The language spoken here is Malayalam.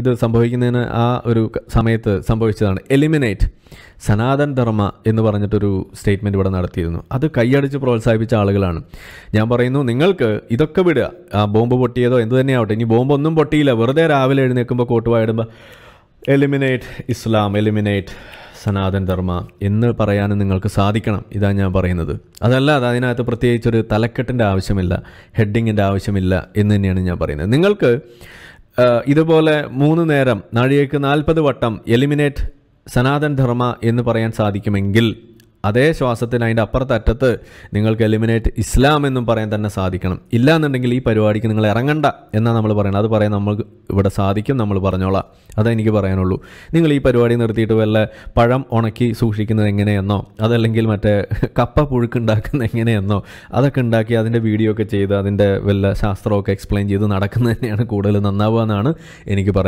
ഇത് സംഭവിക്കുന്നതിന് ആ ഒരു സമയത്ത് സംഭവിച്ചതാണ് എലിമിനേറ്റ് സനാതൻ ധർമ്മ എന്ന് പറഞ്ഞിട്ടൊരു സ്റ്റേറ്റ്മെൻറ്റ് ഇവിടെ നടത്തിയിരുന്നു അത് കൈയടിച്ച് പ്രോത്സാഹിപ്പിച്ച ആളുകളാണ് ഞാൻ പറയുന്നു നിങ്ങൾക്ക് ഇതൊക്കെ വിടുക ആ ബോംബ് പൊട്ടിയതോ എന്ത് തന്നെയാവട്ടെ ഇനി ബോംബൊന്നും പൊട്ടിയില്ല വെറുതെ രാവിലെ എഴുന്നേൽക്കുമ്പോൾ കോട്ടുവായിടുമ്പോൾ eliminate Islam eliminate Sanatan Dharma എന്ന് പറയാനും നിങ്ങൾക്ക് സാധിക്കണം ഇതാണ് ഞാൻ പറയുന്നത് അതല്ല അത് അതിനകത്ത് പ്രത്യേകിച്ചൊരു തലക്കെട്ടിൻ്റെ ആവശ്യമില്ല ഹെഡിങ്ങിൻ്റെ ആവശ്യമില്ല എന്ന് തന്നെയാണ് ഞാൻ പറയുന്നത് നിങ്ങൾക്ക് ഇതുപോലെ മൂന്ന് നേരം നാഴികക്ക് നാൽപ്പത് വട്ടം എലിമിനേറ്റ് സനാതൻ ധർമ്മ എന്ന് പറയാൻ സാധിക്കുമെങ്കിൽ അതേ ശ്വാസത്തിന് അതിൻ്റെ അപ്പുറത്തെ അറ്റത്ത് നിങ്ങൾക്ക് എലിമിനേറ്റ് ഇസ്ലാം എന്നും പറയാൻ തന്നെ സാധിക്കണം ഇല്ല എന്നുണ്ടെങ്കിൽ ഈ പരിപാടിക്ക് നിങ്ങൾ ഇറങ്ങണ്ട എന്നാണ് നമ്മൾ പറയുന്നത് അത് പറയാൻ നമുക്ക് ഇവിടെ സാധിക്കും നമ്മൾ പറഞ്ഞോളാം അതേ എനിക്ക് പറയാനുള്ളൂ നിങ്ങൾ ഈ പരിപാടി നിർത്തിയിട്ട് വല്ല പഴം ഉണക്കി സൂക്ഷിക്കുന്നത് എങ്ങനെയെന്നോ അതല്ലെങ്കിൽ മറ്റേ കപ്പ പുഴുക്കുണ്ടാക്കുന്നത് എങ്ങനെയെന്നോ അതൊക്കെ ഉണ്ടാക്കി അതിൻ്റെ വീഡിയോ ഒക്കെ ചെയ്ത് അതിൻ്റെ വല്ല ശാസ്ത്രമൊക്കെ എക്സ്പ്ലെയിൻ ചെയ്ത് നടക്കുന്നത് തന്നെയാണ് കൂടുതൽ നന്നാവുക എന്നാണ് എനിക്ക് പറയാൻ